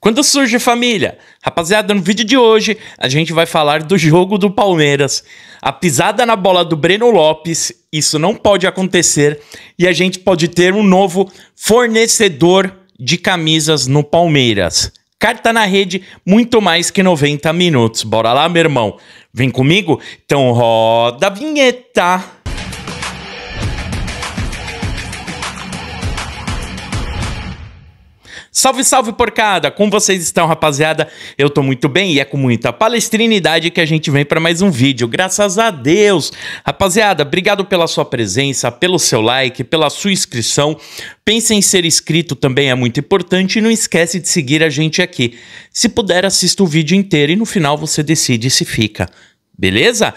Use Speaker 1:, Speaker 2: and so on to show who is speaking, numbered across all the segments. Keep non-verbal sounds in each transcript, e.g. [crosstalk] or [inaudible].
Speaker 1: Quando surge família? Rapaziada, no vídeo de hoje a gente vai falar do jogo do Palmeiras, a pisada na bola do Breno Lopes, isso não pode acontecer, e a gente pode ter um novo fornecedor de camisas no Palmeiras. Carta na rede, muito mais que 90 minutos. Bora lá, meu irmão? Vem comigo? Então roda a vinheta! Salve, salve porcada! Como vocês estão, rapaziada? Eu tô muito bem e é com muita palestrinidade que a gente vem para mais um vídeo. Graças a Deus! Rapaziada, obrigado pela sua presença, pelo seu like, pela sua inscrição. Pense em ser inscrito também é muito importante e não esquece de seguir a gente aqui. Se puder, assista o vídeo inteiro e no final você decide se fica. Beleza?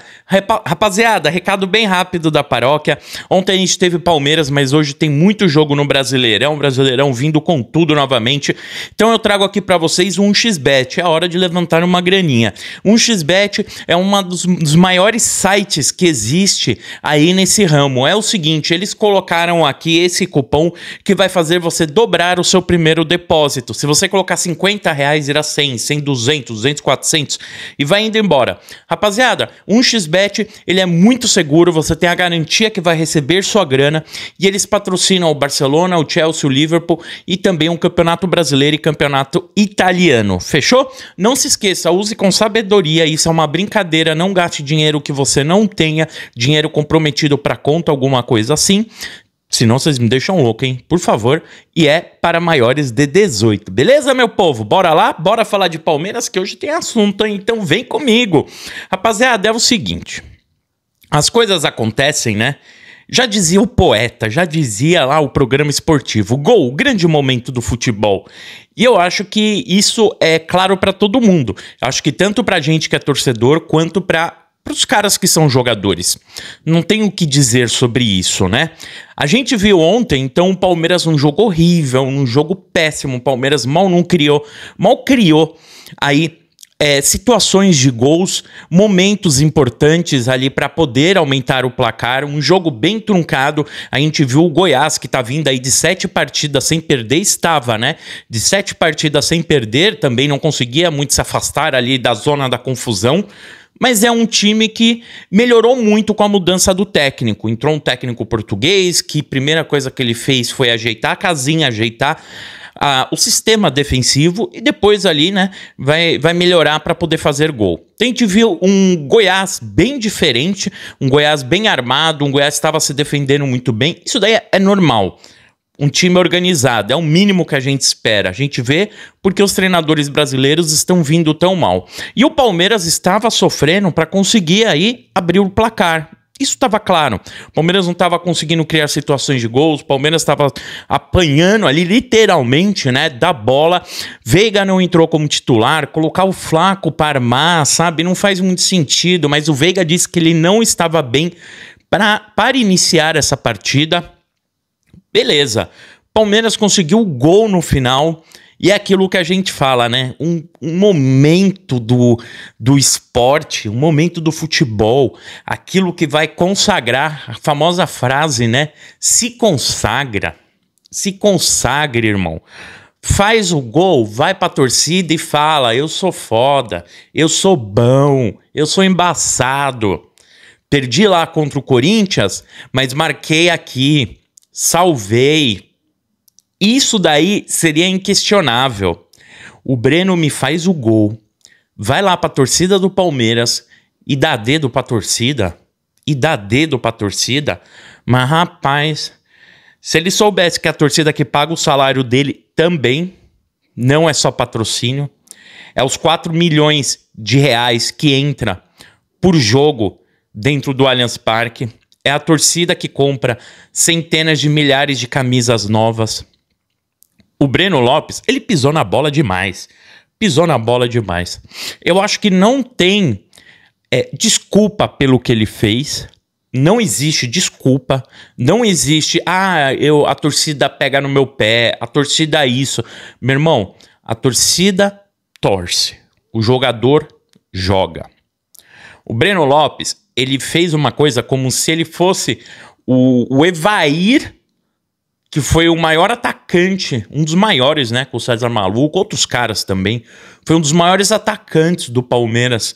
Speaker 1: Rapaziada, recado bem rápido da paróquia. Ontem a gente teve Palmeiras, mas hoje tem muito jogo no Brasileirão. Brasileirão vindo com tudo novamente. Então eu trago aqui para vocês um XBet. É hora de levantar uma graninha. Um XBet é um dos, dos maiores sites que existe aí nesse ramo. É o seguinte, eles colocaram aqui esse cupom que vai fazer você dobrar o seu primeiro depósito. Se você colocar 50 reais, irá 100, 100, 200, 200, 400 e vai indo embora. Rapaziada, um XBet ele é muito seguro, você tem a garantia que vai receber sua grana e eles patrocinam o Barcelona, o Chelsea, o Liverpool e também o Campeonato Brasileiro e Campeonato Italiano. Fechou? Não se esqueça, use com sabedoria, isso é uma brincadeira, não gaste dinheiro que você não tenha, dinheiro comprometido para conta, alguma coisa assim. Senão vocês me deixam louco, hein? Por favor. E é para maiores de 18. Beleza, meu povo? Bora lá? Bora falar de Palmeiras que hoje tem assunto, hein? Então vem comigo. Rapaziada, é o seguinte. As coisas acontecem, né? Já dizia o poeta, já dizia lá o programa esportivo. Gol, grande momento do futebol. E eu acho que isso é claro para todo mundo. Eu acho que tanto para gente que é torcedor quanto para para os caras que são jogadores. Não tem o que dizer sobre isso, né? A gente viu ontem, então, o Palmeiras um jogo horrível, um jogo péssimo. O Palmeiras mal não criou, mal criou aí é, situações de gols, momentos importantes ali para poder aumentar o placar. Um jogo bem truncado. A gente viu o Goiás, que está vindo aí de sete partidas sem perder, estava, né? De sete partidas sem perder, também não conseguia muito se afastar ali da zona da confusão mas é um time que melhorou muito com a mudança do técnico. Entrou um técnico português que a primeira coisa que ele fez foi ajeitar a casinha, ajeitar ah, o sistema defensivo e depois ali, né, vai, vai melhorar para poder fazer gol. Então, a gente viu um Goiás bem diferente, um Goiás bem armado, um Goiás estava se defendendo muito bem. Isso daí é normal um time organizado. É o mínimo que a gente espera. A gente vê porque os treinadores brasileiros estão vindo tão mal. E o Palmeiras estava sofrendo para conseguir aí abrir o placar. Isso estava claro. O Palmeiras não estava conseguindo criar situações de gols, o Palmeiras estava apanhando ali, literalmente, né? Da bola. Veiga não entrou como titular, colocar o Flaco para armar, sabe? Não faz muito sentido, mas o Veiga disse que ele não estava bem para para iniciar essa partida. Beleza. Palmeiras conseguiu o gol no final. E é aquilo que a gente fala, né? Um, um, momento do, do esporte, um momento do futebol, aquilo que vai consagrar, a famosa frase, né? Se consagra, se consagre, irmão. Faz o gol, vai pra torcida e fala: eu sou foda, eu sou bom, eu sou embaçado. Perdi lá contra o Corinthians, mas marquei aqui Salvei. Isso daí seria inquestionável. O Breno me faz o gol, vai lá para a torcida do Palmeiras e dá dedo para a torcida. E dá dedo para a torcida. Mas rapaz, se ele soubesse que a torcida que paga o salário dele também não é só patrocínio, é os 4 milhões de reais que entra por jogo dentro do Allianz Parque. É a torcida que compra centenas de milhares de camisas novas. O Breno Lopes, ele pisou na bola demais. Pisou na bola demais. Eu acho que não tem é, desculpa pelo que ele fez. Não existe desculpa, não existe, ah, eu a torcida pega no meu pé, a torcida isso. Meu irmão, a torcida torce, o jogador joga. O Breno Lopes, ele fez uma coisa como se ele fosse o, o Evair, que foi o maior atacante, um dos maiores, né? Com o César Maluco, outros caras também. Foi um dos maiores atacantes do Palmeiras,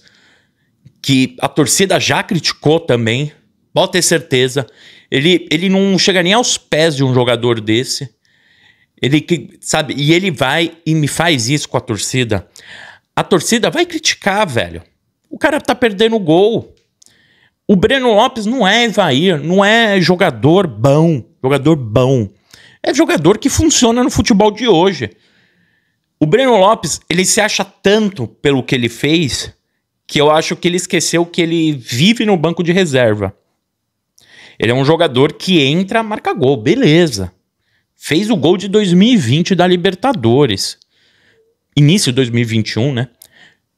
Speaker 1: que a torcida já criticou também. Pode ter certeza. Ele, ele não chega nem aos pés de um jogador desse. Ele que, sabe, e ele vai e me faz isso com a torcida. A torcida vai criticar, velho. O cara tá perdendo o gol. O Breno Lopes não é Evair, não é jogador bom, jogador bom. É jogador que funciona no futebol de hoje. O Breno Lopes, ele se acha tanto pelo que ele fez que eu acho que ele esqueceu que ele vive no banco de reserva. Ele é um jogador que entra, marca gol, beleza. Fez o gol de 2020 da Libertadores. Início de 2021, né?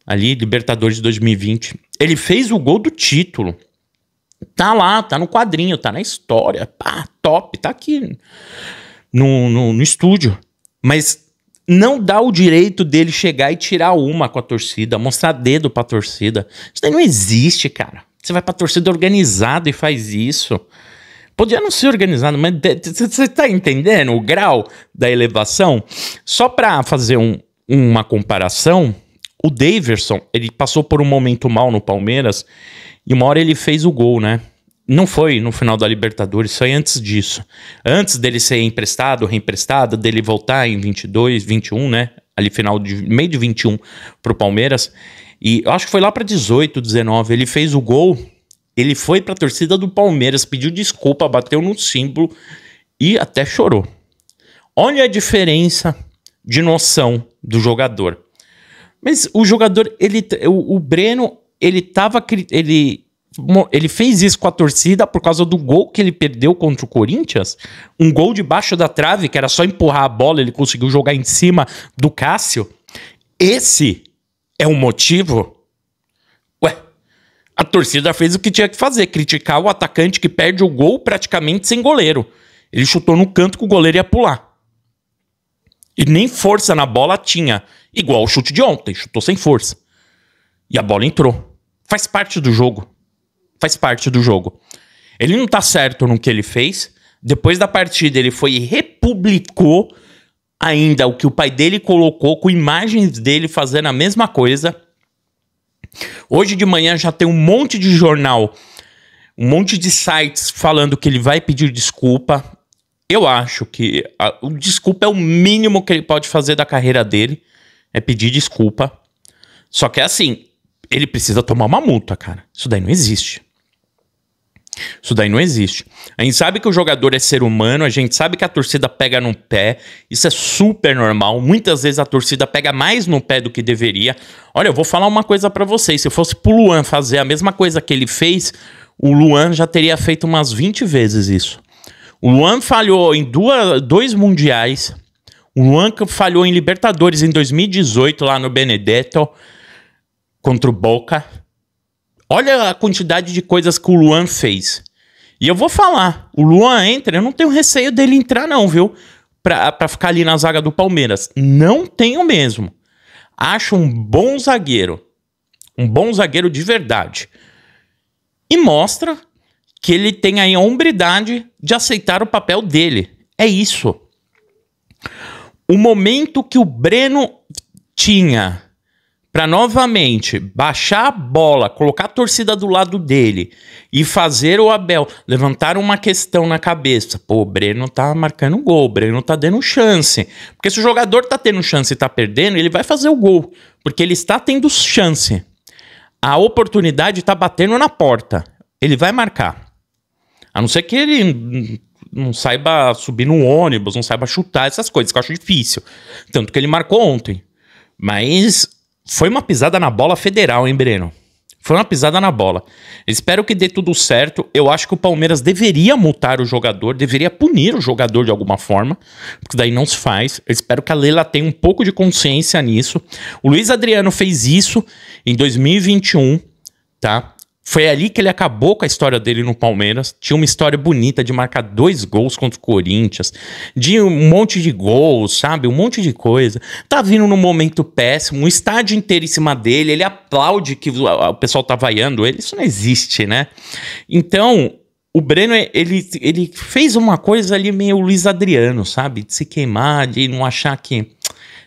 Speaker 1: Ali, Libertadores de 2020. Ele fez o gol do título. Tá lá, tá no quadrinho, tá na história. Pá, top, tá aqui no, no, no estúdio. Mas não dá o direito dele chegar e tirar uma com a torcida, mostrar dedo pra torcida. Isso daí não existe, cara. Você vai pra torcida organizada e faz isso. Podia não ser organizado, mas você tá entendendo o grau da elevação? Só para fazer um, uma comparação, o Daverson, ele passou por um momento mal no Palmeiras e uma hora ele fez o gol, né? Não foi no final da Libertadores, foi antes disso. Antes dele ser emprestado, reemprestado, dele voltar em 22, 21, né? Ali final de meio de 21 pro Palmeiras. E eu acho que foi lá para 18, 19, ele fez o gol, ele foi para a torcida do Palmeiras, pediu desculpa, bateu no símbolo e até chorou. Olha a diferença de noção do jogador. Mas o jogador, ele, o, o Breno, ele tava. Ele, ele fez isso com a torcida por causa do gol que ele perdeu contra o Corinthians. Um gol debaixo da trave, que era só empurrar a bola, ele conseguiu jogar em cima do Cássio. Esse é o um motivo? Ué, a torcida fez o que tinha que fazer, criticar o atacante que perde o gol praticamente sem goleiro. Ele chutou no canto que o goleiro ia pular. E nem força na bola tinha. Igual o chute de ontem, chutou sem força. E a bola entrou. Faz parte do jogo. Faz parte do jogo. Ele não tá certo no que ele fez. Depois da partida, ele foi e republicou ainda o que o pai dele colocou, com imagens dele fazendo a mesma coisa. Hoje de manhã já tem um monte de jornal, um monte de sites falando que ele vai pedir desculpa. Eu acho que a, o desculpa é o mínimo que ele pode fazer da carreira dele. É pedir desculpa. Só que é assim, ele precisa tomar uma multa, cara. Isso daí não existe. Isso daí não existe. A gente sabe que o jogador é ser humano, a gente sabe que a torcida pega no pé, isso é super normal. Muitas vezes a torcida pega mais no pé do que deveria. Olha, eu vou falar uma coisa para vocês: se fosse pro Luan fazer a mesma coisa que ele fez, o Luan já teria feito umas 20 vezes isso. O Luan falhou em duas, dois mundiais. O Luan falhou em Libertadores em 2018 lá no Benedetto contra o Boca. Olha a quantidade de coisas que o Luan fez. E eu vou falar, o Luan entra, eu não tenho receio dele entrar não, viu? Pra, pra ficar ali na zaga do Palmeiras. Não tenho mesmo. Acho um bom zagueiro. Um bom zagueiro de verdade. E mostra que ele tenha a hombridade de aceitar o papel dele. É isso. O momento que o Breno tinha para novamente baixar a bola, colocar a torcida do lado dele e fazer o Abel levantar uma questão na cabeça. Pô, o Breno tá marcando gol, o Breno tá dando chance. Porque se o jogador tá tendo chance e tá perdendo, ele vai fazer o gol, porque ele está tendo chance. A oportunidade tá batendo na porta. Ele vai marcar. A não ser que ele não saiba subir no ônibus, não saiba chutar, essas coisas que eu acho difícil. Tanto que ele marcou ontem. Mas foi uma pisada na bola federal, hein, Breno? Foi uma pisada na bola. Espero que dê tudo certo. Eu acho que o Palmeiras deveria multar o jogador, deveria punir o jogador de alguma forma, porque daí não se faz. Eu espero que a Leila tenha um pouco de consciência nisso. O Luiz Adriano fez isso em 2021, tá? Foi ali que ele acabou com a história dele no Palmeiras. Tinha uma história bonita de marcar dois gols contra o Corinthians, de um monte de gols, sabe? Um monte de coisa. Tá vindo num momento péssimo, um estádio inteiro em cima dele, ele aplaude que o pessoal tá vaiando ele. Isso não existe, né? Então, o Breno, ele, ele fez uma coisa ali meio Luiz Adriano, sabe? De se queimar, de não achar que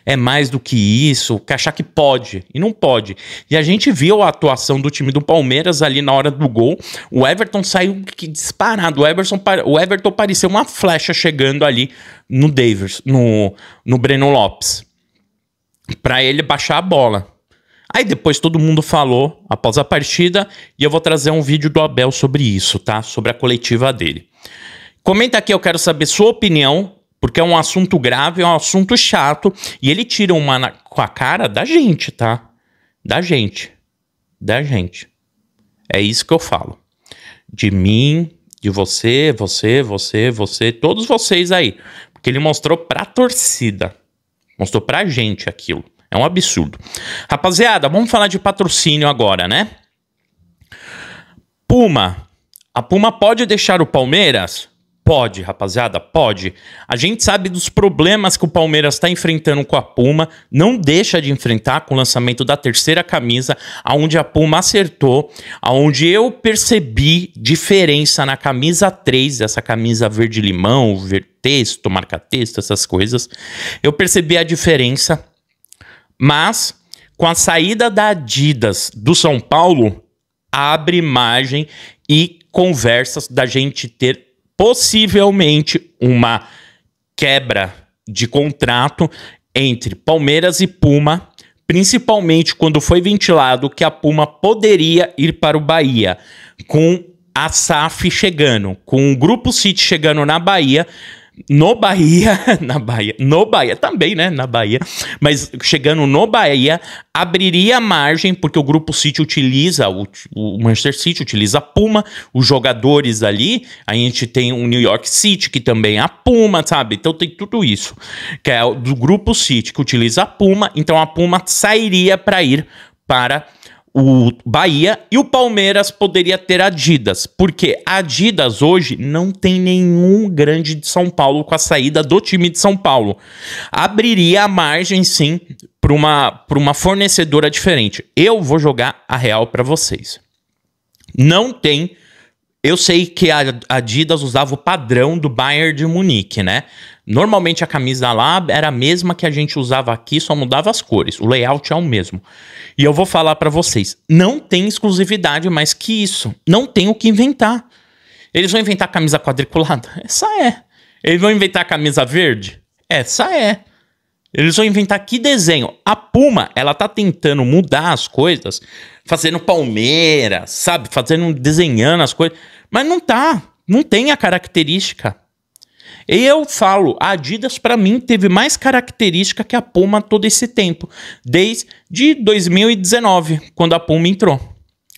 Speaker 1: é mais do que isso, que achar que pode e não pode. E a gente viu a atuação do time do Palmeiras ali na hora do gol. O Everton saiu que disparado. O, Everson, o Everton parecia uma flecha chegando ali no Davis, no, no Breno Lopes, para ele baixar a bola. Aí depois todo mundo falou após a partida e eu vou trazer um vídeo do Abel sobre isso, tá? Sobre a coletiva dele. Comenta aqui, eu quero saber sua opinião porque é um assunto grave, é um assunto chato. E ele tira uma na, com a cara da gente, tá? Da gente. Da gente. É isso que eu falo. De mim, de você, você, você, você, todos vocês aí. Porque ele mostrou pra torcida. Mostrou pra gente aquilo. É um absurdo. Rapaziada, vamos falar de patrocínio agora, né? Puma. A Puma pode deixar o Palmeiras? Pode, rapaziada, pode. A gente sabe dos problemas que o Palmeiras está enfrentando com a Puma, não deixa de enfrentar com o lançamento da terceira camisa, aonde a Puma acertou, aonde eu percebi diferença na camisa 3, essa camisa verde-limão, texto, marca-texto, essas coisas. Eu percebi a diferença, mas com a saída da Adidas do São Paulo, abre margem e conversas da gente ter possivelmente uma quebra de contrato entre Palmeiras e Puma, principalmente quando foi ventilado que a Puma poderia ir para o Bahia, com a SAF chegando, com o Grupo City chegando na Bahia, no Bahia, [laughs] na Bahia, no Bahia também, né, na Bahia, mas chegando no Bahia, abriria margem porque o grupo City utiliza o, o Manchester City utiliza a Puma, os jogadores ali, a gente tem o New York City que também é a Puma, sabe? Então tem tudo isso, que é do grupo City que utiliza a Puma, então a Puma sairia para ir para o Bahia e o Palmeiras poderia ter Adidas, porque Adidas hoje não tem nenhum grande de São Paulo com a saída do time de São Paulo. Abriria a margem sim para uma para uma fornecedora diferente. Eu vou jogar a real para vocês. Não tem eu sei que a Adidas usava o padrão do Bayern de Munique, né? Normalmente a camisa lá era a mesma que a gente usava aqui, só mudava as cores. O layout é o mesmo. E eu vou falar para vocês, não tem exclusividade mais que isso. Não tem o que inventar. Eles vão inventar camisa quadriculada? Essa é. Eles vão inventar camisa verde? Essa é. Eles vão inventar que desenho? A Puma, ela tá tentando mudar as coisas, fazendo Palmeiras, sabe? Fazendo, desenhando as coisas, mas não tá, não tem a característica. E eu falo, a Adidas para mim teve mais característica que a Puma todo esse tempo, desde 2019, quando a Puma entrou,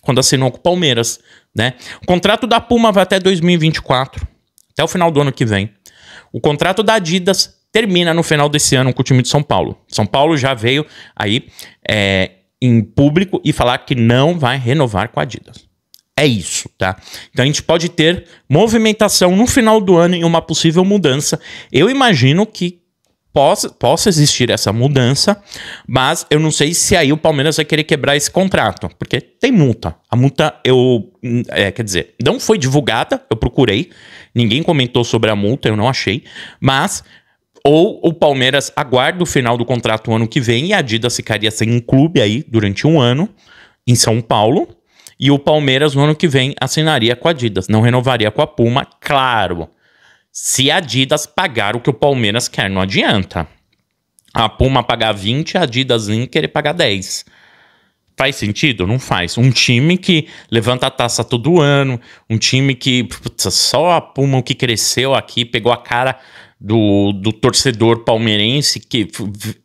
Speaker 1: quando assinou com o Palmeiras, né? O contrato da Puma vai até 2024, até o final do ano que vem. O contrato da Adidas termina no final desse ano com o time de São Paulo. São Paulo já veio aí é, em público e falar que não vai renovar com a Adidas. É isso, tá? Então a gente pode ter movimentação no final do ano em uma possível mudança. Eu imagino que possa, possa existir essa mudança, mas eu não sei se aí o Palmeiras vai querer quebrar esse contrato, porque tem multa. A multa, eu. É, quer dizer, não foi divulgada, eu procurei, ninguém comentou sobre a multa, eu não achei, mas. Ou o Palmeiras aguarda o final do contrato ano que vem e a Adidas ficaria sem um clube aí durante um ano em São Paulo e o Palmeiras, no ano que vem, assinaria com a Adidas. Não renovaria com a Puma, claro. Se a Adidas pagar o que o Palmeiras quer, não adianta. A Puma pagar 20, a Adidas nem querer pagar 10. Faz sentido? Não faz. Um time que levanta a taça todo ano, um time que putz, só a Puma que cresceu aqui, pegou a cara do, do torcedor palmeirense, que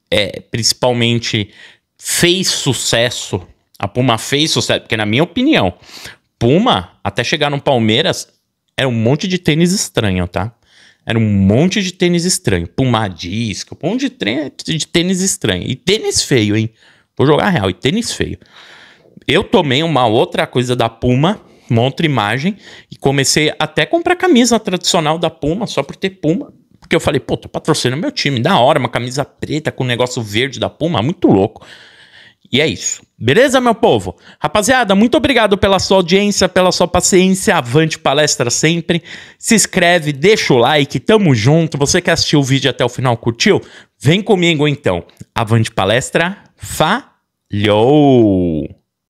Speaker 1: é, principalmente fez sucesso a Puma fez sucesso, porque na minha opinião, Puma, até chegar no Palmeiras, era um monte de tênis estranho, tá? Era um monte de tênis estranho. Puma disco, um monte de tênis estranho. E tênis feio, hein? Vou jogar real, e tênis feio. Eu tomei uma outra coisa da Puma, uma outra imagem, e comecei até a comprar camisa tradicional da Puma, só por ter Puma. Porque eu falei, pô, tô patrocinando meu time, da hora, uma camisa preta com um negócio verde da Puma, muito louco. E é isso. Beleza, meu povo? Rapaziada, muito obrigado pela sua audiência, pela sua paciência. Avante palestra sempre. Se inscreve, deixa o like, tamo junto. Você que assistiu o vídeo até o final, curtiu? Vem comigo então. Avante palestra, falhou!